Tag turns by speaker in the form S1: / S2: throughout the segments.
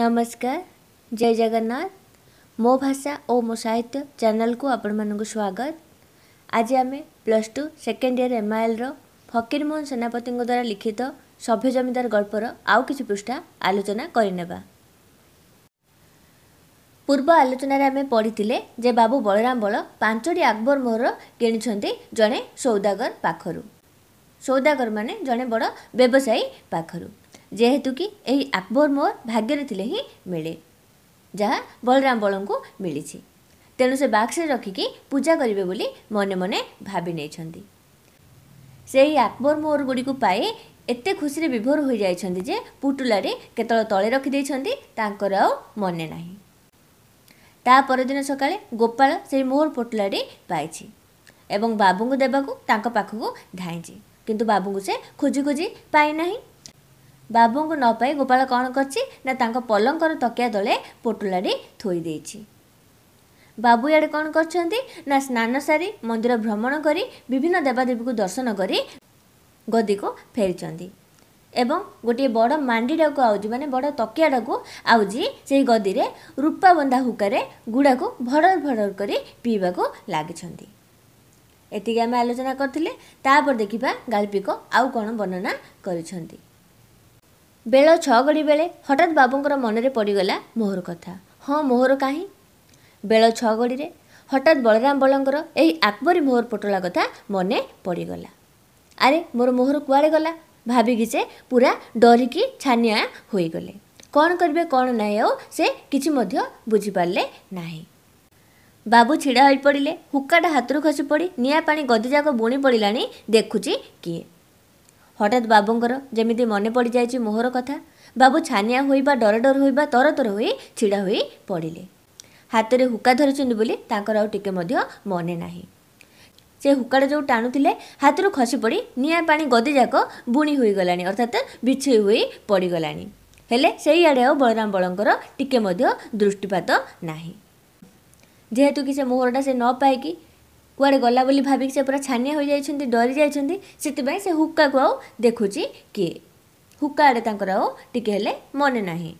S1: ନମସ୍କାର ଜୟ ଜଗନ୍ନାଥ ମୋ ଭାଷା ଓ ମୋ ସାହିତ୍ୟ ଚ୍ୟାନେଲକୁ ଆପଣମାନଙ୍କୁ ସ୍ୱାଗତ ଆଜି ଆମେ ପ୍ଲସ୍ ଟୁ ସେକେଣ୍ଡ ଇୟର ଏମ୍ଆଇଏଲ୍ର ଫକୀରମୋହନ ସେନାପତିଙ୍କ ଦ୍ୱାରା ଲିଖିତ ସଭ୍ୟ ଜମିଦାର ଗଳ୍ପର ଆଉ କିଛି ପୃଷ୍ଠା ଆଲୋଚନା କରିନେବା ପୂର୍ବ ଆଲୋଚନାରେ ଆମେ ପଢ଼ିଥିଲେ ଯେ ବାବୁ ବଳରାମ ବଳ ପାଞ୍ଚଟି ଆକବର ମୋହର କିଣିଛନ୍ତି ଜଣେ ସୌଦାଗର ପାଖରୁ ସୌଦାଗରମାନେ ଜଣେ ବଡ଼ ବ୍ୟବସାୟୀ ପାଖରୁ ଯେହେତୁ କି ଏହି ଆକବର ମୋର ଭାଗ୍ୟରେ ଥିଲେ ହିଁ ମିଳେ ଯାହା ବଳରାମ ବଳଙ୍କୁ ମିଳିଛି ତେଣୁ ସେ ବାକ୍ସରେ ରଖିକି ପୂଜା କରିବେ ବୋଲି ମନେ ମନେ ଭାବି ନେଇଛନ୍ତି ସେହି ଆକବର ମୋର ଗୁଡ଼ିକୁ ପାଇ ଏତେ ଖୁସିରେ ବିଭୋର ହୋଇଯାଇଛନ୍ତି ଯେ ପୁଟୁଲାରେ କେତେବେଳେ ତଳେ ରଖିଦେଇଛନ୍ତି ତାଙ୍କର ଆଉ ମନେ ନାହିଁ ତା ପରଦିନ ସକାଳେ ଗୋପାଳ ସେହି ମୋର ପୁଟୁଲାଟି ପାଇଛି ଏବଂ ବାବୁଙ୍କୁ ଦେବାକୁ ତାଙ୍କ ପାଖକୁ ଧାଇଁଛି କିନ୍ତୁ ବାବୁଙ୍କୁ ସେ ଖୋଜି ଖୋଜି ପାଇନାହିଁ ବାବୁଙ୍କୁ ନ ପାଇ ଗୋପାଳ କ'ଣ କରିଛି ନା ତାଙ୍କ ପଲଙ୍କର ତକିଆ ତଳେ ପୋଟଲାଟି ଥୋଇଦେଇଛି ବାବୁ ଇଆଡ଼େ କ'ଣ କରିଛନ୍ତି ନା ସ୍ନାନ ସାରି ମନ୍ଦିର ଭ୍ରମଣ କରି ବିଭିନ୍ନ ଦେବାଦେବୀକୁ ଦର୍ଶନ କରି ଗଦିକୁ ଫେରିଛନ୍ତି ଏବଂ ଗୋଟିଏ ବଡ଼ ମାଣ୍ଡିଟାକୁ ଆଉଜି ମାନେ ବଡ଼ ତକିଆଟାକୁ ଆଉଜି ସେହି ଗଦିରେ ରୂପାବନ୍ଧା ହୁକାରେ ଗୁଡ଼ାକୁ ଭଡ଼ର ଭଡ଼ର କରି ପିଇବାକୁ ଲାଗିଛନ୍ତି ଏତିକି ଆମେ ଆଲୋଚନା କରିଥିଲେ ତାପରେ ଦେଖିବା ଗାଳ୍ପିକ ଆଉ କ'ଣ ବର୍ଣ୍ଣନା କରିଛନ୍ତି ବେଳ ଛଅ ଘଡ଼ି ବେଳେ ହଠାତ୍ ବାବୁଙ୍କର ମନରେ ପଡ଼ିଗଲା ମୋହର କଥା ହଁ ମୋହର କାହିଁ ବେଳ ଛଅ ଘଡ଼ିରେ ହଠାତ୍ ବଳରାମ ବଳଙ୍କର ଏହି ଆକବରୀ ମୋହର ପୋଟଳା କଥା ମନେ ପଡ଼ିଗଲା ଆରେ ମୋର ମୋହର କୁଆଡ଼େ ଗଲା ଭାବିକି ସେ ପୁରା ଡରିକି ଛାନିଆ ହୋଇଗଲେ କ'ଣ କରିବେ କ'ଣ ନାହିଁ ଆଉ ସେ କିଛି ମଧ୍ୟ ବୁଝିପାରିଲେ ନାହିଁ ବାବୁ ଛିଡ଼ା ହୋଇପଡ଼ିଲେ ହୁକାଟା ହାତରୁ ଖସି ପଡ଼ି ନିଆଁ ପାଣି ଗଦିଯାକ ବୁଣି ପଡ଼ିଲାଣି ଦେଖୁଛି କିଏ ହଠାତ୍ ବାବୁଙ୍କର ଯେମିତି ମନେ ପଡ଼ିଯାଇଛି ମୋହର କଥା ବାବୁ ଛାନିଆ ହୋଇବା ଡର ଡର ହୋଇବା ତରତର ହୋଇ ଛିଡ଼ା ହୋଇ ପଡ଼ିଲେ ହାତରେ ହୁକା ଧରିଛନ୍ତି ବୋଲି ତାଙ୍କର ଆଉ ଟିକେ ମଧ୍ୟ ମନେ ନାହିଁ ସେ ହୁକାଟା ଯେଉଁ ଟାଣୁଥିଲେ ହାତରୁ ଖସି ପଡ଼ି ନିଆଁ ପାଣି ଗଦିଯାକ ବୁଣି ହୋଇଗଲାଣି ଅର୍ଥାତ୍ ବିଛେଇ ହୋଇ ପଡ଼ିଗଲାଣି ହେଲେ ସେଇଆଡ଼େ ଆଉ ବଳରାମ ବଳଙ୍କର ଟିକେ ମଧ୍ୟ ଦୃଷ୍ଟିପାତ ନାହିଁ ଯେହେତୁ କି ସେ ମୋହରଟା ସେ ନ ପାଇକି କୁଆଡ଼େ ଗଲା ବୋଲି ଭାବିକି ସେ ପୁରା ଛାନିଆ ହୋଇଯାଇଛନ୍ତି ଡରି ଯାଇଛନ୍ତି ସେଥିପାଇଁ ସେ ହୁକାକୁ ଆଉ ଦେଖୁଛି କିଏ ହୁକା ଆଡ଼େ ତାଙ୍କର ଆଉ ଟିକେ ହେଲେ ମନେ ନାହିଁ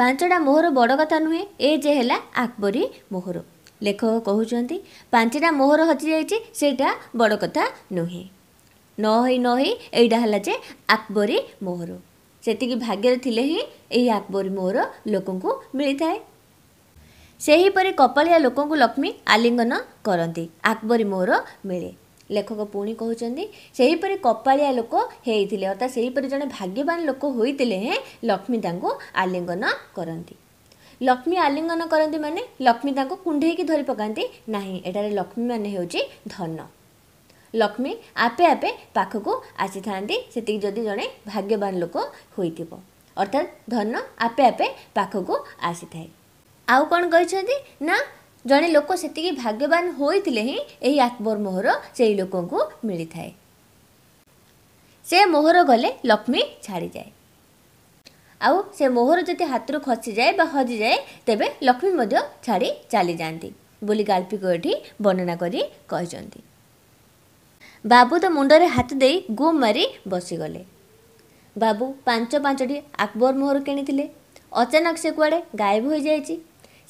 S1: ପାଞ୍ଚଟା ମୋହର ବଡ଼ କଥା ନୁହେଁ ଏ ଯେ ହେଲା ଆକବରୀ ମୋହର ଲେଖକ କହୁଛନ୍ତି ପାଞ୍ଚଟା ମୋହର ହଜିଯାଇଛି ସେଇଟା ବଡ଼ କଥା ନୁହେଁ ନ ହେଇ ନ ହେଇ ଏଇଟା ହେଲା ଯେ ଆକବରୀ ମୋହର ସେତିକି ଭାଗ୍ୟରେ ଥିଲେ ହିଁ ଏହି ଆକବରୀ ମୋହର ଲୋକଙ୍କୁ ମିଳିଥାଏ ସେହିପରି କପାଳିଆ ଲୋକଙ୍କୁ ଲକ୍ଷ୍ମୀ ଆଲିଙ୍ଗନ କରନ୍ତି ଆକବରୀ ମୋର ମିଳେ ଲେଖକ ପୁଣି କହୁଛନ୍ତି ସେହିପରି କପାଳିଆ ଲୋକ ହେଇଥିଲେ ଅର୍ଥାତ୍ ସେହିପରି ଜଣେ ଭାଗ୍ୟବାନ ଲୋକ ହୋଇଥିଲେ ହେଁ ଲକ୍ଷ୍ମୀ ତାଙ୍କୁ ଆଲିଙ୍ଗନ କରନ୍ତି ଲକ୍ଷ୍ମୀ ଆଲିଙ୍ଗନ କରନ୍ତି ମାନେ ଲକ୍ଷ୍ମୀ ତାଙ୍କୁ କୁଣ୍ଢେଇକି ଧରି ପକାନ୍ତି ନାହିଁ ଏଠାରେ ଲକ୍ଷ୍ମୀ ମାନେ ହେଉଛି ଧନ ଲକ୍ଷ୍ମୀ ଆପେ ଆପେ ପାଖକୁ ଆସିଥାନ୍ତି ସେତିକି ଯଦି ଜଣେ ଭାଗ୍ୟବାନ ଲୋକ ହୋଇଥିବ ଅର୍ଥାତ୍ ଧନ ଆପେ ଆପେ ପାଖକୁ ଆସିଥାଏ ଆଉ କ'ଣ କହିଛନ୍ତି ନା ଜଣେ ଲୋକ ସେତିକି ଭାଗ୍ୟବାନ ହୋଇଥିଲେ ହିଁ ଏହି ଆକବର ମୋହର ସେହି ଲୋକଙ୍କୁ ମିଳିଥାଏ ସେ ମୋହର ଗଲେ ଲକ୍ଷ୍ମୀ ଛାଡ଼ିଯାଏ ଆଉ ସେ ମୋହର ଯଦି ହାତରୁ ଖସିଯାଏ ବା ହଜିଯାଏ ତେବେ ଲକ୍ଷ୍ମୀ ମଧ୍ୟ ଛାଡ଼ି ଚାଲିଯାଆନ୍ତି ବୋଲି ଗାଳ୍ପିକ ଏଠି ବର୍ଣ୍ଣନା କରି କହିଛନ୍ତି ବାବୁ ତ ମୁଣ୍ଡରେ ହାତ ଦେଇ ଗୁମ୍ ମାରି ବସିଗଲେ ବାବୁ ପାଞ୍ଚ ପାଞ୍ଚଟି ଆକବର ମୋହର କିଣିଥିଲେ ଅଚାନକ ସେ କୁଆଡ଼େ ଗାଏବ ହୋଇଯାଇଛି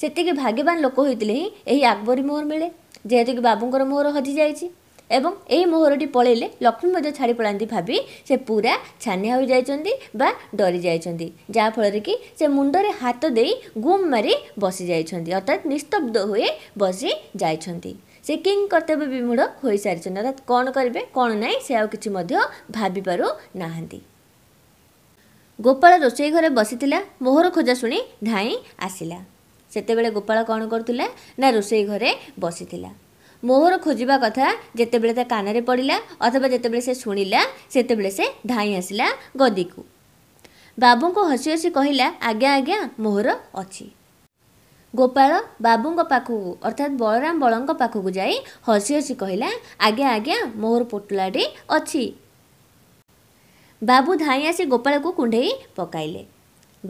S1: ସେତିକି ଭାଗ୍ୟବାନ ଲୋକ ହୋଇଥିଲେ ହିଁ ଏହି ଆକବରୀ ମୋହର ମିଳେ ଯେହେତୁକି ବାବୁଙ୍କର ମୋହର ହଜିଯାଇଛି ଏବଂ ଏହି ମୋହରଟି ପଳେଇଲେ ଲକ୍ଷ୍ମୀ ମଧ୍ୟ ଛାଡ଼ି ପଳାନ୍ତି ଭାବି ସେ ପୁରା ଛାନିଆ ହୋଇଯାଇଛନ୍ତି ବା ଡରି ଯାଇଛନ୍ତି ଯାହାଫଳରେ କି ସେ ମୁଣ୍ଡରେ ହାତ ଦେଇ ଗୁମ୍ ମାରି ବସିଯାଇଛନ୍ତି ଅର୍ଥାତ୍ ନିସ୍ତବ୍ଧ ହୋଇ ବସି ଯାଇଛନ୍ତି ସେ କିଂ କର୍ତ୍ତବ୍ୟ ବିମୂଢ଼ ହୋଇସାରିଛନ୍ତି ଅର୍ଥାତ୍ କ'ଣ କରିବେ କ'ଣ ନାହିଁ ସେ ଆଉ କିଛି ମଧ୍ୟ ଭାବିପାରୁ ନାହାନ୍ତି ଗୋପାଳ ରୋଷେଇ ଘରେ ବସିଥିଲା ମୋହର ଖୋଜା ଶୁଣି ଧାଇଁ ଆସିଲା ସେତେବେଳେ ଗୋପାଳ କ'ଣ କରୁଥିଲା ନା ରୋଷେଇ ଘରେ ବସିଥିଲା ମୋହର ଖୋଜିବା କଥା ଯେତେବେଳେ ତା କାନରେ ପଡ଼ିଲା ଅଥବା ଯେତେବେଳେ ସେ ଶୁଣିଲା ସେତେବେଳେ ସେ ଧାଇଁ ଆସିଲା ଗଦିକୁ ବାବୁଙ୍କୁ ହସି ହସି କହିଲା ଆଜ୍ଞା ଆଜ୍ଞା ମୋହର ଅଛି ଗୋପାଳ ବାବୁଙ୍କ ପାଖକୁ ଅର୍ଥାତ୍ ବଳରାମ ବଳଙ୍କ ପାଖକୁ ଯାଇ ହସି ହସି କହିଲା ଆଜ୍ଞା ଆଜ୍ଞା ମୋହର ପୋଟଳାଟି ଅଛି ବାବୁ ଧାଇଁ ଆସି ଗୋପାଳକୁ କୁଣ୍ଢେଇ ପକାଇଲେ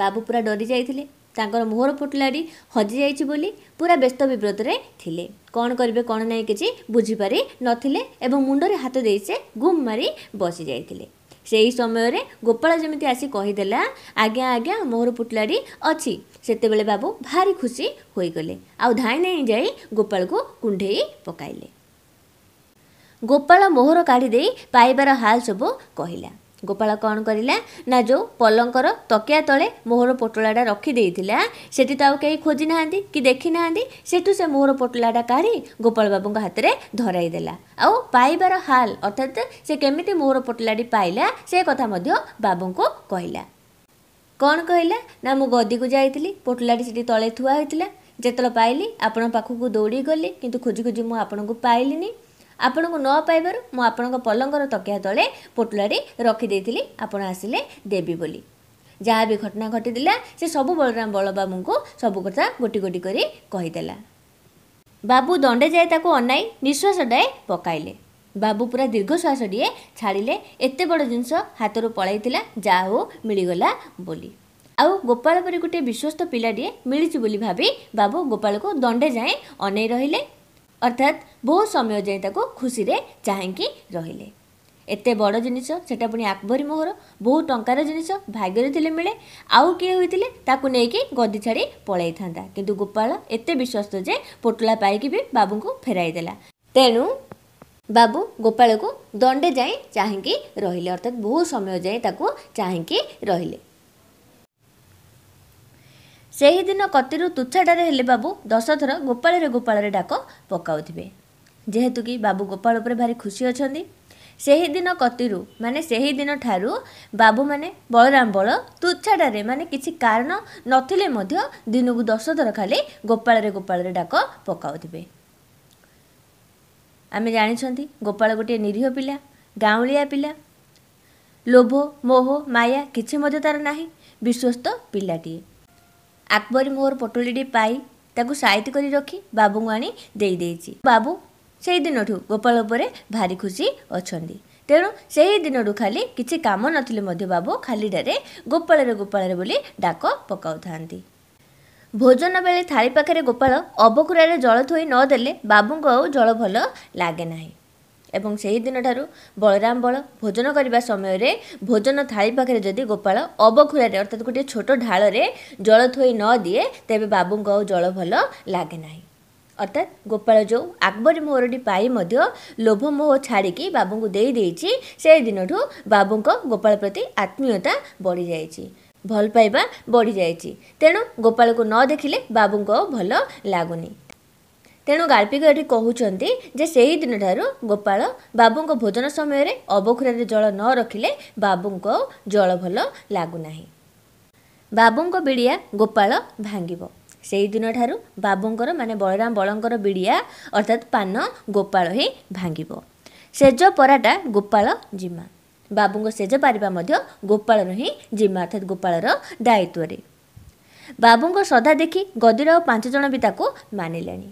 S1: ବାବୁ ପୁରା ଡରି ଯାଇଥିଲେ ତାଙ୍କର ମୁହଁର ପୁଟଲାଟି ହଜିଯାଇଛି ବୋଲି ପୁରା ବ୍ୟସ୍ତ ବିବ୍ରତରେ ଥିଲେ କ'ଣ କରିବେ କ'ଣ ନାହିଁ କିଛି ବୁଝିପାରି ନଥିଲେ ଏବଂ ମୁଣ୍ଡରେ ହାତ ଦେଇ ସେ ଗୁମ୍ ମାରି ବସି ଯାଇଥିଲେ ସେହି ସମୟରେ ଗୋପାଳ ଯେମିତି ଆସି କହିଦେଲା ଆଜ୍ଞା ଆଜ୍ଞା ମୋହର ପୁଟଲାଟି ଅଛି ସେତେବେଳେ ବାବୁ ଭାରି ଖୁସି ହୋଇଗଲେ ଆଉ ଧାଇଁ ନେଇ ଯାଇ ଗୋପାଳକୁ କୁଣ୍ଢେଇ ପକାଇଲେ ଗୋପାଳ ମୋହର କାଢ଼ି ଦେଇ ପାଇବାର ହାଲ ସବୁ କହିଲା ଗୋପାଳ କ'ଣ କରିଲା ନା ଯେଉଁ ପଲଙ୍କର ତକିଆ ତଳେ ମୋହର ପୋଟଳାଟା ରଖିଦେଇଥିଲା ସେଠି ତ ଆଉ କେହି ଖୋଜିନାହାନ୍ତି କି ଦେଖିନାହାନ୍ତି ସେଠୁ ସେ ମୋହର ପୋଟଳାଟା କାଢ଼ି ଗୋପାଳବାବୁଙ୍କ ହାତରେ ଧରାଇଦେଲା ଆଉ ପାଇବାର ହାଲ୍ ଅର୍ଥାତ୍ ସେ କେମିତି ମୋହର ପୋଟଳାଟି ପାଇଲା ସେ କଥା ମଧ୍ୟ ବାବୁଙ୍କୁ କହିଲା କ'ଣ କହିଲା ନା ମୁଁ ଗଦିକୁ ଯାଇଥିଲି ପୋଟଳାଟି ସେଠି ତଳେ ଥୁଆ ହୋଇଥିଲା ଯେତେବେଳେ ପାଇଲି ଆପଣଙ୍କ ପାଖକୁ ଦୌଡ଼ି ଗଲି କିନ୍ତୁ ଖୋଜି ଖୋଜି ମୁଁ ଆପଣଙ୍କୁ ପାଇଲିନି ଆପଣଙ୍କୁ ନ ପାଇବାରୁ ମୁଁ ଆପଣଙ୍କ ପଲଙ୍କର ତକିଆ ତଳେ ପୋଟଲାରେ ରଖିଦେଇଥିଲି ଆପଣ ଆସିଲେ ଦେବି ବୋଲି ଯାହା ବି ଘଟଣା ଘଟିଥିଲା ସେ ସବୁ ବଳରାମ ବଳବାବୁଙ୍କୁ ସବୁ କଥା ଗୋଟି ଗୋଟି କରି କହିଦେଲା ବାବୁ ଦଣ୍ଡେ ଯାଏ ତାକୁ ଅନାଇ ନିଶ୍ୱାସଟାଏ ପକାଇଲେ ବାବୁ ପୁରା ଦୀର୍ଘଶ୍ୱାସଟିଏ ଛାଡ଼ିଲେ ଏତେ ବଡ଼ ଜିନିଷ ହାତରୁ ପଳାଇଥିଲା ଯାହା ହଉ ମିଳିଗଲା ବୋଲି ଆଉ ଗୋପାଳ ପରି ଗୋଟିଏ ବିଶ୍ୱସ୍ତ ପିଲାଟିଏ ମିଳିଛି ବୋଲି ଭାବି ବାବୁ ଗୋପାଳକୁ ଦଣ୍ଡେ ଯାଏଁ ଅନେଇ ରହିଲେ ଅର୍ଥାତ୍ ବହୁ ସମୟ ଯାଏଁ ତାକୁ ଖୁସିରେ ଚାହିଁକି ରହିଲେ ଏତେ ବଡ଼ ଜିନିଷ ସେଟା ପୁଣି ଆକବରୀ ମୋହର ବହୁ ଟଙ୍କାର ଜିନିଷ ଭାଗ୍ୟରେ ଥିଲେ ମିଳେ ଆଉ କିଏ ହୋଇଥିଲେ ତାକୁ ନେଇକି ଗଦି ଛାଡ଼ି ପଳାଇଥାନ୍ତା କିନ୍ତୁ ଗୋପାଳ ଏତେ ବିଶ୍ୱସ୍ତ ଯେ ପୋଟଲା ପାଇକି ବି ବାବୁଙ୍କୁ ଫେରାଇ ଦେଲା ତେଣୁ ବାବୁ ଗୋପାଳକୁ ଦଣ୍ଡେ ଯାଇ ଚାହିଁକି ରହିଲେ ଅର୍ଥାତ୍ ବହୁ ସମୟ ଯାଏ ତାକୁ ଚାହିଁକି ରହିଲେ ସେହିଦିନ କତିରୁ ତୁଚ୍ଛାଟାରେ ହେଲେ ବାବୁ ଦଶଥର ଗୋପାଳରେ ଗୋପାଳରେ ଡାକ ପକାଉଥିବେ ଯେହେତୁକି ବାବୁ ଗୋପାଳ ଉପରେ ଭାରି ଖୁସି ଅଛନ୍ତି ସେହିଦିନ କତିରୁ ମାନେ ସେହିଦିନଠାରୁ ବାବୁମାନେ ବଳରାମ ବଳ ତୁଚ୍ଛାଟାରେ ମାନେ କିଛି କାରଣ ନଥିଲେ ମଧ୍ୟ ଦିନକୁ ଦଶଥର ଖାଲି ଗୋପାଳରେ ଗୋପାଳରେ ଡାକ ପକାଉଥିବେ ଆମେ ଜାଣିଛନ୍ତି ଗୋପାଳ ଗୋଟିଏ ନିରୀହ ପିଲା ଗାଉଁଳିଆ ପିଲା ଲୋଭ ମୋହ ମାୟା କିଛି ମଧ୍ୟ ତା'ର ନାହିଁ ବିଶ୍ୱସ୍ତ ପିଲାଟିଏ ଆକବରୀ ମୋର ପୋଟଳିଟି ପାଇ ତାକୁ ସାଇତ କରି ରଖି ବାବୁଙ୍କୁ ଆଣି ଦେଇ ଦେଇଛି ବାବୁ ସେହିଦିନଠୁ ଗୋପାଳ ଉପରେ ଭାରି ଖୁସି ଅଛନ୍ତି ତେଣୁ ସେହି ଦିନଠୁ ଖାଲି କିଛି କାମ ନଥିଲେ ମଧ୍ୟ ବାବୁ ଖାଲିଟାରେ ଗୋପାଳରେ ଗୋପାଳରେ ବୋଲି ଡାକ ପକାଉଥାନ୍ତି ଭୋଜନ ବେଳେ ଥାଳି ପାଖରେ ଗୋପାଳ ଅବକୁରାରେ ଜଳ ଥୋଇ ନଦେଲେ ବାବୁଙ୍କୁ ଆଉ ଜଳ ଭଲ ଲାଗେ ନାହିଁ ଏବଂ ସେହିଦିନଠାରୁ ବଳରାମ ବଳ ଭୋଜନ କରିବା ସମୟରେ ଭୋଜନ ଥାଳି ପାଖରେ ଯଦି ଗୋପାଳ ଅବଖୁରାରେ ଅର୍ଥାତ୍ ଗୋଟିଏ ଛୋଟ ଢାଳରେ ଜଳ ଥୋଇ ନ ଦିଏ ତେବେ ବାବୁଙ୍କ ଆଉ ଜଳ ଭଲ ଲାଗେ ନାହିଁ ଅର୍ଥାତ୍ ଗୋପାଳ ଯେଉଁ ଆକବରୀ ମୋହରଟି ପାଇ ମଧ୍ୟ ଲୋଭ ମୋହ ଛାଡ଼ିକି ବାବୁଙ୍କୁ ଦେଇଦେଇଛି ସେହିଦିନଠୁ ବାବୁଙ୍କ ଗୋପାଳ ପ୍ରତି ଆତ୍ମୀୟତା ବଢ଼ିଯାଇଛି ଭଲ ପାଇବା ବଢ଼ିଯାଇଛି ତେଣୁ ଗୋପାଳକୁ ନ ଦେଖିଲେ ବାବୁଙ୍କୁ ଆଉ ଭଲ ଲାଗୁନି ତେଣୁ ଗାର୍ପିକ ଏଠି କହୁଛନ୍ତି ଯେ ସେହିଦିନଠାରୁ ଗୋପାଳ ବାବୁଙ୍କ ଭୋଜନ ସମୟରେ ଅବକ୍ଷୁରାରେ ଜଳ ନ ରଖିଲେ ବାବୁଙ୍କ ଜଳ ଭଲ ଲାଗୁନାହିଁ ବାବୁଙ୍କ ବିଡ଼ିଆ ଗୋପାଳ ଭାଙ୍ଗିବ ସେହିଦିନଠାରୁ ବାବୁଙ୍କର ମାନେ ବଳରାମ ବଳଙ୍କର ବିଡ଼ିଆ ଅର୍ଥାତ୍ ପାନ ଗୋପାଳ ହିଁ ଭାଙ୍ଗିବ ସେଜ ପରାଟା ଗୋପାଳ ଜିମା ବାବୁଙ୍କ ସେଜ ପାରିବା ମଧ୍ୟ ଗୋପାଳର ହିଁ ଜିମା ଅର୍ଥାତ୍ ଗୋପାଳର ଦାୟିତ୍ୱରେ ବାବୁଙ୍କ ସଦା ଦେଖି ଗଦିର ଆଉ ପାଞ୍ଚ ଜଣ ବି ତାକୁ ମାନିଲେଣି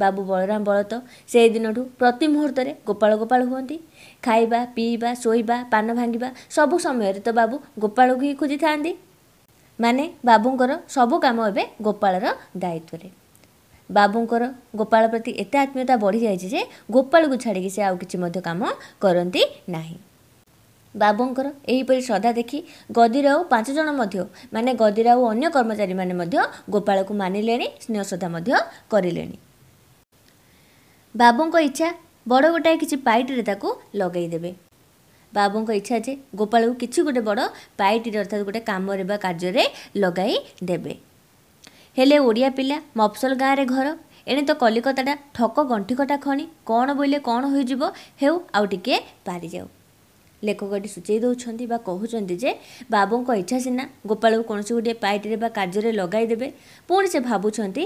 S1: ବାବୁ ବଳରାମ ବଳତ ସେହିଦିନଠୁ ପ୍ରତି ମୁହୂର୍ତ୍ତରେ ଗୋପାଳ ଗୋପାଳ ହୁଅନ୍ତି ଖାଇବା ପିଇବା ଶୋଇବା ପାନ ଭାଙ୍ଗିବା ସବୁ ସମୟରେ ତ ବାବୁ ଗୋପାଳକୁ ହିଁ ଖୋଜିଥାନ୍ତି ମାନେ ବାବୁଙ୍କର ସବୁ କାମ ଏବେ ଗୋପାଳର ଦାୟିତ୍ୱରେ ବାବୁଙ୍କର ଗୋପାଳ ପ୍ରତି ଏତେ ଆତ୍ମୀୟତା ବଢ଼ିଯାଇଛି ଯେ ଗୋପାଳକୁ ଛାଡ଼ିକି ସେ ଆଉ କିଛି ମଧ୍ୟ କାମ କରନ୍ତି ନାହିଁ ବାବୁଙ୍କର ଏହିପରି ଶ୍ରଦ୍ଧା ଦେଖି ଗଦିର ଆଉ ପାଞ୍ଚ ଜଣ ମଧ୍ୟ ମାନେ ଗଦିର ଆଉ ଅନ୍ୟ କର୍ମଚାରୀମାନେ ମଧ୍ୟ ଗୋପାଳକୁ ମାନିଲେଣି ସ୍ନେହ ଶ୍ରଦ୍ଧା ମଧ୍ୟ କରିଲେଣି ବାବୁଙ୍କ ଇଚ୍ଛା ବଡ଼ ଗୋଟାଏ କିଛି ପାଇଟିରେ ତାକୁ ଲଗାଇଦେବେ ବାବୁଙ୍କ ଇଚ୍ଛା ଯେ ଗୋପାଳକୁ କିଛି ଗୋଟେ ବଡ଼ ପାଇଟିରେ ଅର୍ଥାତ୍ ଗୋଟେ କାମରେ ବା କାର୍ଯ୍ୟରେ ଲଗାଇ ଦେବେ ହେଲେ ଓଡ଼ିଆ ପିଲା ମଫସଲ ଗାଁରେ ଘର ଏଣେ ତ କଲିକତାଟା ଠକ ଗଣ୍ଠିକଟା ଖଣି କ'ଣ ବୋଇଲେ କ'ଣ ହୋଇଯିବ ହେଉ ଆଉ ଟିକିଏ ପାରିଯାଉ ଲେଖକଟି ସୂଚାଇ ଦେଉଛନ୍ତି ବା କହୁଛନ୍ତି ଯେ ବାବୁଙ୍କ ଇଚ୍ଛା ସିନା ଗୋପାଳକୁ କୌଣସି ଗୋଟିଏ ପାଇଟିରେ ବା କାର୍ଯ୍ୟରେ ଲଗାଇଦେବେ ପୁଣି ସେ ଭାବୁଛନ୍ତି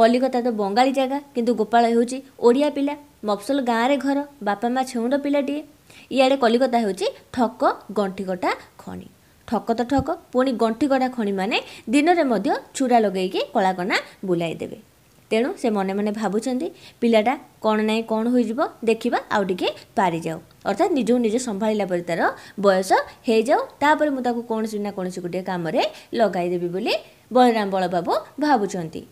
S1: କଲିକତା ତ ବଙ୍ଗାଳୀ ଜାଗା କିନ୍ତୁ ଗୋପାଳ ହେଉଛି ଓଡ଼ିଆ ପିଲା ମଫସଲ ଗାଁରେ ଘର ବାପା ମା' ଛେଉଣ୍ଡ ପିଲାଟିଏ ଇଆଡ଼େ କଲିକତା ହେଉଛି ଠକ ଗଣ୍ଠିକଟା ଖଣି ଠକ ତ ଠକ ପୁଣି ଗଣ୍ଠିକଟା ଖଣିମାନେ ଦିନରେ ମଧ୍ୟ ଛୁରା ଲଗାଇକି କଳାକନା ଦେବେ ତେଣୁ ସେ ମନେ ମନେ ଭାବୁଛନ୍ତି ପିଲାଟା କ'ଣ ନାହିଁ କ'ଣ ହୋଇଯିବ ଦେଖିବା ଆଉ ଟିକିଏ ପାରିଯାଉ ଅର୍ଥାତ୍ ନିଜକୁ ନିଜେ ସମ୍ଭାଳିଲା ପରେ ତା'ର ବୟସ ହୋଇଯାଉ ତାପରେ ମୁଁ ତାକୁ କୌଣସି ନା କୌଣସି ଗୋଟିଏ କାମରେ ଲଗାଇଦେବି ବୋଲି ବଳରାମ ବଳବାବୁ ଭାବୁଛନ୍ତି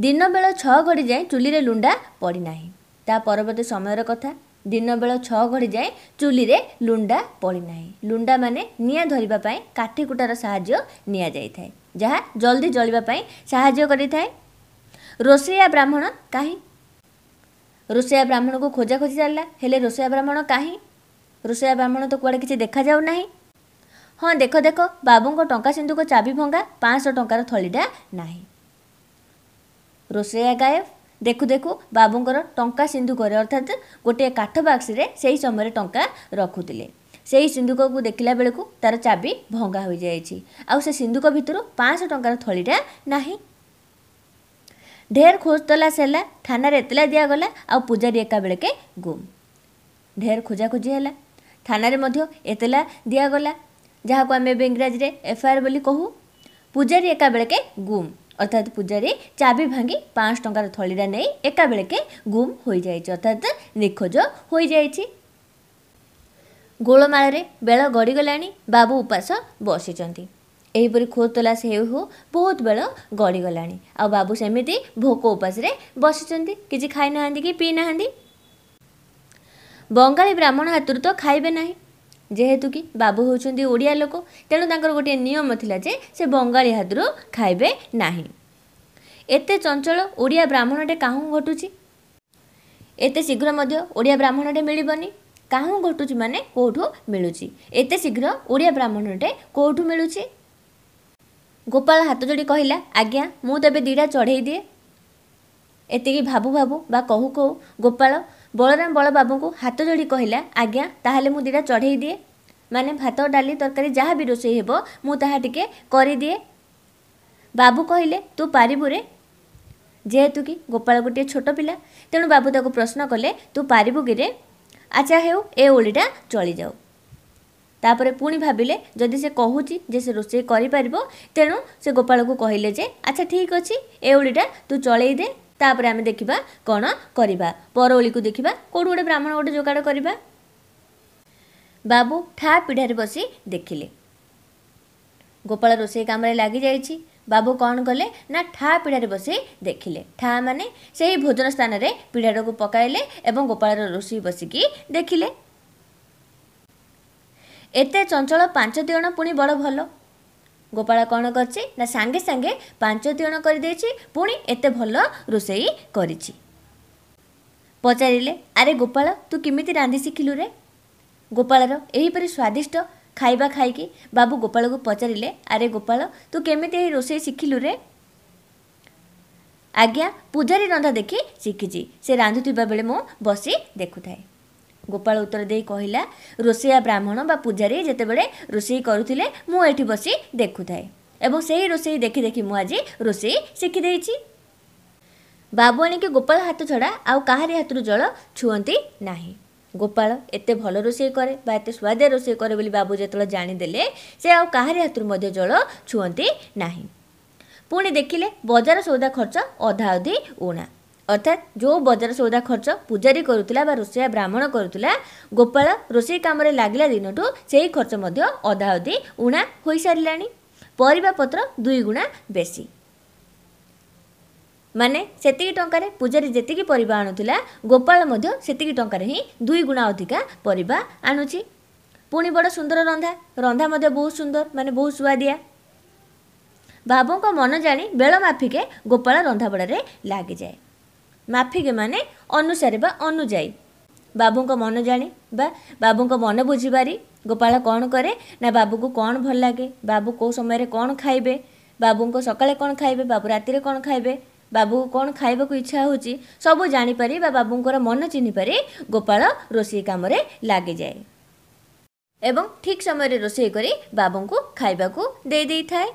S1: ଦିନବେଳ ଛଅ ଘଡ଼ି ଯାଏଁ ଚୁଲିରେ ଲୁଣ୍ଡା ପଡ଼ିନାହିଁ ତା ପରବର୍ତ୍ତୀ ସମୟର କଥା ଦିନବେଳ ଛଅ ଘଡ଼ି ଯାଏଁ ଚୁଲିରେ ଲୁଣ୍ଡା ପଡ଼ିନାହିଁ ଲୁଣ୍ଡା ମାନେ ନିଆଁ ଧରିବା ପାଇଁ କାଠିକୁଟାର ସାହାଯ୍ୟ ନିଆଯାଇଥାଏ ଯାହା ଜଲ୍ଦି ଜଳିବା ପାଇଁ ସାହାଯ୍ୟ କରିଥାଏ ରୋଷେଇଆ ବ୍ରାହ୍ମଣ କାହିଁ ରୋଷେଇଆ ବ୍ରାହ୍ମଣକୁ ଖୋଜାଖୋଜି ଚାଲିଲା ହେଲେ ରୋଷେଇଆ ବ୍ରାହ୍ମଣ କାହିଁ ରୋଷେଇଆ ବ୍ରାହ୍ମଣ ତ କୁଆଡ଼େ କିଛି ଦେଖାଯାଉନାହିଁ ହଁ ଦେଖ ଦେଖ ବାବୁଙ୍କ ଟଙ୍କା ସିନ୍ଦୁକ ଚାବି ଭଙ୍ଗା ପାଞ୍ଚଶହ ଟଙ୍କାର ଥଳିଟା ନାହିଁ ରୋଷେଇଆ ଗାୟବ ଦେଖୁ ଦେଖୁ ବାବୁଙ୍କର ଟଙ୍କା ସିନ୍ଦୁକରେ ଅର୍ଥାତ୍ ଗୋଟିଏ କାଠ ବାକ୍ସରେ ସେହି ସମୟରେ ଟଙ୍କା ରଖୁଥିଲେ ସେହି ସିନ୍ଦୁକକୁ ଦେଖିଲା ବେଳକୁ ତା'ର ଚାବି ଭଙ୍ଗା ହୋଇଯାଇଛି ଆଉ ସେ ସିନ୍ଦୁକ ଭିତରୁ ପାଞ୍ଚଶହ ଟଙ୍କାର ଥଳିଟା ନାହିଁ ଢେର ଖୋଜ ତଲାସ ହେଲା ଥାନାରେ ଏତଲା ଦିଆଗଲା ଆଉ ପୂଜାରୀ ଏକାବେଳକେ ଗୁମ୍ ଢେର ଖୋଜାଖୋଜି ହେଲା ଥାନାରେ ମଧ୍ୟ ଏତଲା ଦିଆଗଲା ଯାହାକୁ ଆମେ ଏବେ ଇଂରାଜୀରେ ଏଫଆଇଆର୍ ବୋଲି କହୁ ପୂଜାରୀ ଏକାବେଳକେ ଗୁମ୍ অর্থাৎ পূজারী চাবি ভাঙ্গি পাঁচ টঙ্কার থলিটা নেই একাবেলেকে গুম হয়ে যাইছে অর্থাৎ নিখোঁজ হয়ে যাইছে গোলমাଳରେ ବେଳ ଗଡ଼ିଗଲାଣି ବାବୁ ଉପାସ ବସିଛନ୍ତି ଏହିପରି ଖୋଦ୍ ତଲାସ ହେଉ ହେଉ ବହୁତ ବେଳ ଗଡ଼ିଗଲାଣି ଆଉ ବାବୁ ସେମିତି ଭୋକ ଉପାସରେ ବସିଛନ୍ତି କିଛି ଖାଇନାହାନ୍ତି କି ପିଇନାହାନ୍ତି ବଙ୍ଗାଳୀ ବ୍ରାହ୍ମଣ ହାତରୁ ତ ଖାଇବେ ନାହିଁ ଯେହେତୁ କି ବାବୁ ହେଉଛନ୍ତି ଓଡ଼ିଆ ଲୋକ ତେଣୁ ତାଙ୍କର ଗୋଟିଏ ନିୟମ ଥିଲା ଯେ ସେ ବଙ୍ଗାଳୀ ହାତରୁ ଖାଇବେ ନାହିଁ ଏତେ ଚଞ୍ଚଳ ଓଡ଼ିଆ ବ୍ରାହ୍ମଣଟେ କାହୁଁ ଘଟୁଛି ଏତେ ଶୀଘ୍ର ମଧ୍ୟ ଓଡ଼ିଆ ବ୍ରାହ୍ମଣଟେ ମିଳିବନି କାହୁଁ ଘଟୁଛି ମାନେ କେଉଁଠୁ ମିଳୁଛି ଏତେ ଶୀଘ୍ର ଓଡ଼ିଆ ବ୍ରାହ୍ମଣଟେ କେଉଁଠୁ ମିଳୁଛି ଗୋପାଳ ହାତ ଯୋଡ଼ି କହିଲା ଆଜ୍ଞା ମୁଁ ତେବେ ଦୁଇଟା ଚଢ଼େଇ ଦିଏ ଏତିକି ଭାବୁ ଭାବୁ ବା କହୁ କହୁ ଗୋପାଳ ବଳରାମ ବଳବାବୁଙ୍କୁ ହାତ ଯୋଡ଼ି କହିଲା ଆଜ୍ଞା ତାହେଲେ ମୁଁ ଦୁଇଟା ଚଢ଼େଇ ଦିଏ ମାନେ ଭାତ ଡାଲି ତରକାରୀ ଯାହା ବି ରୋଷେଇ ହେବ ମୁଁ ତାହା ଟିକେ କରିଦିଏ ବାବୁ କହିଲେ ତୁ ପାରିବୁରେ ଯେହେତୁ କି ଗୋପାଳ ଗୋଟିଏ ଛୋଟ ପିଲା ତେଣୁ ବାବୁ ତାକୁ ପ୍ରଶ୍ନ କଲେ ତୁ ପାରିବୁ କିରେ ଆଚ୍ଛା ହେଉ ଏ ଓଳିଟା ଚଳିଯାଉ ତାପରେ ପୁଣି ଭାବିଲେ ଯଦି ସେ କହୁଛି ଯେ ସେ ରୋଷେଇ କରିପାରିବ ତେଣୁ ସେ ଗୋପାଳକୁ କହିଲେ ଯେ ଆଚ୍ଛା ଠିକ୍ ଅଛି ଏ ଓଳିଟା ତୁ ଚଳେଇ ଦେ ତାପରେ ଆମେ ଦେଖିବା କ'ଣ କରିବା ପରଓଳିକୁ ଦେଖିବା କେଉଁଠୁ ଗୋଟେ ବ୍ରାହ୍ମଣ ଗୋଟେ ଯୋଗାଡ଼ କରିବା ବାବୁ ଠା ପିଢ଼ାରେ ବସି ଦେଖିଲେ ଗୋପାଳ ରୋଷେଇ କାମରେ ଲାଗିଯାଇଛି ବାବୁ କ'ଣ କଲେ ନା ଠା ପିଢ଼ାରେ ବସି ଦେଖିଲେ ଠା ମାନେ ସେହି ଭୋଜନ ସ୍ଥାନରେ ପିଢ଼ାଟାକୁ ପକାଇଲେ ଏବଂ ଗୋପାଳର ରୋଷେଇ ବସିକି ଦେଖିଲେ ଏତେ ଚଞ୍ଚଳ ପାଞ୍ଚ ଦିଅଣ ପୁଣି ବଡ଼ ଭଲ ଗୋପାଳ କ'ଣ କରିଛି ନା ସାଙ୍ଗେ ସାଙ୍ଗେ ପାଞ୍ଚ ତିଅଣ କରିଦେଇଛି ପୁଣି ଏତେ ଭଲ ରୋଷେଇ କରିଛି ପଚାରିଲେ ଆରେ ଗୋପାଳ ତୁ କେମିତି ରାନ୍ଧି ଶିଖିଲୁ ରେ ଗୋପାଳର ଏହିପରି ସ୍ୱାଦିଷ୍ଟ ଖାଇବା ଖାଇକି ବାବୁ ଗୋପାଳକୁ ପଚାରିଲେ ଆରେ ଗୋପାଳ ତୁ କେମିତି ଏହି ରୋଷେଇ ଶିଖିଲୁ ରେ ଆଜ୍ଞା ପୂଜାରୀ ରନ୍ଧା ଦେଖି ଶିଖିଛି ସେ ରାନ୍ଧୁଥିବା ବେଳେ ମୁଁ ବସି ଦେଖୁଥାଏ ଗୋପାଳ ଉତ୍ତର ଦେଇ କହିଲା ରୋଷେଇଆ ବ୍ରାହ୍ମଣ ବା ପୂଜାରୀ ଯେତେବେଳେ ରୋଷେଇ କରୁଥିଲେ ମୁଁ ଏଠି ବସି ଦେଖୁଥାଏ ଏବଂ ସେହି ରୋଷେଇ ଦେଖି ଦେଖି ମୁଁ ଆଜି ରୋଷେଇ ଶିଖିଦେଇଛି ବାବୁଆଣୀକି ଗୋପାଳ ହାତ ଛଡ଼ା ଆଉ କାହାରି ହାତରୁ ଜଳ ଛୁଅନ୍ତି ନାହିଁ ଗୋପାଳ ଏତେ ଭଲ ରୋଷେଇ କରେ ବା ଏତେ ସୁଆଦିଆ ରୋଷେଇ କରେ ବୋଲି ବାବୁ ଯେତେବେଳେ ଜାଣିଦେଲେ ସେ ଆଉ କାହାରି ହାତରୁ ମଧ୍ୟ ଜଳ ଛୁଅନ୍ତି ନାହିଁ ପୁଣି ଦେଖିଲେ ବଜାର ସଉଦା ଖର୍ଚ୍ଚ ଅଧା ଅଧି ଉଣା ଅର୍ଥାତ୍ ଯେଉଁ ବଜାର ସଉଦା ଖର୍ଚ୍ଚ ପୂଜାରୀ କରୁଥିଲା ବା ରୋଷେଇ ବ୍ରାହ୍ମଣ କରୁଥିଲା ଗୋପାଳ ରୋଷେଇ କାମରେ ଲାଗିଲା ଦିନଠୁ ସେହି ଖର୍ଚ୍ଚ ମଧ୍ୟ ଅଧା ଅଧି ଉଣା ହୋଇସାରିଲାଣି ପରିବାପତ୍ର ଦୁଇ ଗୁଣା ବେଶୀ ମାନେ ସେତିକି ଟଙ୍କାରେ ପୂଜାରୀ ଯେତିକି ପରିବା ଆଣୁଥିଲା ଗୋପାଳ ମଧ୍ୟ ସେତିକି ଟଙ୍କାରେ ହିଁ ଦୁଇ ଗୁଣା ଅଧିକା ପରିବା ଆଣୁଛି ପୁଣି ବଡ଼ ସୁନ୍ଦର ରନ୍ଧା ରନ୍ଧା ମଧ୍ୟ ବହୁତ ସୁନ୍ଦର ମାନେ ବହୁତ ସୁଆଦିଆ ବାବୁଙ୍କ ମନ ଜାଣି ବେଳ ମାଫିକେ ଗୋପାଳ ରନ୍ଧାବଢ଼ାରେ ଲାଗିଯାଏ ମାଫିକ ମାନେ ଅନୁସାରେ ବା ଅନୁଯାୟୀ ବାବୁଙ୍କ ମନ ଜାଣି ବା ବାବୁଙ୍କ ମନ ବୁଝିବାରି ଗୋପାଳ କ'ଣ କରେ ନା ବାବୁକୁ କ'ଣ ଭଲ ଲାଗେ ବାବୁ କେଉଁ ସମୟରେ କ'ଣ ଖାଇବେ ବାବୁଙ୍କ ସକାଳେ କ'ଣ ଖାଇବେ ବାବୁ ରାତିରେ କ'ଣ ଖାଇବେ ବାବୁକୁ କ'ଣ ଖାଇବାକୁ ଇଚ୍ଛା ହେଉଛି ସବୁ ଜାଣିପାରି ବା ବାବୁଙ୍କର ମନ ଚିହ୍ନିପାରି ଗୋପାଳ ରୋଷେଇ କାମରେ ଲାଗିଯାଏ ଏବଂ ଠିକ୍ ସମୟରେ ରୋଷେଇ କରି ବାବୁଙ୍କୁ ଖାଇବାକୁ ଦେଇ ଦେଇଥାଏ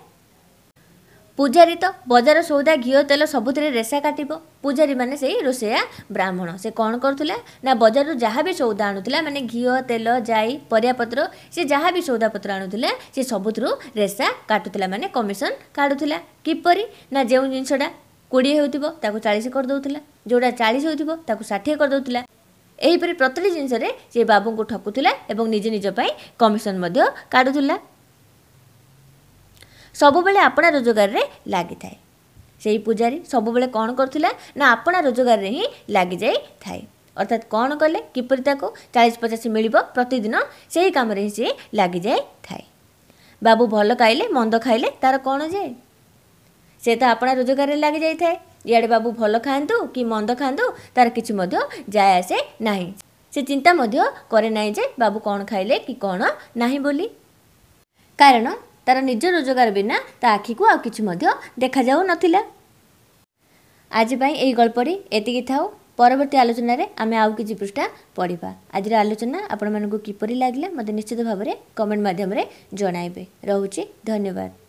S1: ପୂଜାରୀ ତ ବଜାର ସଉଦା ଘିଅ ତେଲ ସବୁଥିରେ ରେସା କାଟିବ ପୂଜାରୀ ମାନେ ସେଇ ରୋଷେଇଆ ବ୍ରାହ୍ମଣ ସେ କ'ଣ କରୁଥିଲା ନା ବଜାରରୁ ଯାହା ବି ସଉଦା ଆଣୁଥିଲା ମାନେ ଘିଅ ତେଲ ଜାଇ ପରିବାପତ୍ର ସେ ଯାହା ବି ସଉଦାପତ୍ର ଆଣୁଥିଲା ସେ ସବୁଥିରୁ ରେସା କାଟୁଥିଲା ମାନେ କମିଶନ କାଢ଼ୁଥିଲା କିପରି ନା ଯେଉଁ ଜିନିଷଟା କୋଡ଼ିଏ ହେଉଥିବ ତାକୁ ଚାଳିଶ କରିଦେଉଥିଲା ଯେଉଁଟା ଚାଳିଶ ହେଉଥିବ ତାକୁ ଷାଠିଏ କରିଦେଉଥିଲା ଏହିପରି ପ୍ରତିଟି ଜିନିଷରେ ସେ ବାବୁଙ୍କୁ ଠକୁଥିଲା ଏବଂ ନିଜେ ନିଜ ପାଇଁ କମିଶନ ମଧ୍ୟ କାଢ଼ୁଥିଲା ସବୁବେଳେ ଆପଣା ରୋଜଗାରରେ ଲାଗିଥାଏ ସେହି ପୂଜାରୀ ସବୁବେଳେ କ'ଣ କରୁଥିଲା ନା ଆପଣା ରୋଜଗାରରେ ହିଁ ଲାଗିଯାଇଥାଏ ଅର୍ଥାତ୍ କ'ଣ କଲେ କିପରି ତାକୁ ଚାଳିଶ ପଚାଶ ମିଳିବ ପ୍ରତିଦିନ ସେହି କାମରେ ହିଁ ସିଏ ଲାଗିଯାଇଥାଏ ବାବୁ ଭଲ ଖାଇଲେ ମନ୍ଦ ଖାଇଲେ ତା'ର କ'ଣ ଯାଏ ସେ ତ ଆପଣା ରୋଜଗାରରେ ଲାଗିଯାଇଥାଏ ଇଆଡ଼େ ବାବୁ ଭଲ ଖାଆନ୍ତୁ କି ମନ୍ଦ ଖାଆନ୍ତୁ ତା'ର କିଛି ମଧ୍ୟ ଯାଏ ଆସେ ନାହିଁ ସେ ଚିନ୍ତା ମଧ୍ୟ କରେ ନାହିଁ ଯେ ବାବୁ କ'ଣ ଖାଇଲେ କି କ'ଣ ନାହିଁ ବୋଲି କାରଣ ତାର ନିଜ ରୋଜଗାର ବିନା ତା ଆଖିକୁ ଆଉ କିଛି ମଧ୍ୟ ଦେଖାଯାଉନଥିଲା ଆଜି ପାଇଁ ଏହି ଗଳ୍ପଟି ଏତିକି ଥାଉ ପରବର୍ତ୍ତୀ ଆଲୋଚନାରେ ଆମେ ଆଉ କିଛି ପୃଷ୍ଠା ପଢ଼ିବା ଆଜିର ଆଲୋଚନା ଆପଣମାନଙ୍କୁ କିପରି ଲାଗିଲା ମୋତେ ନିଶ୍ଚିତ ଭାବରେ କମେଣ୍ଟ ମାଧ୍ୟମରେ ଜଣାଇବେ ରହୁଛି ଧନ୍ୟବାଦ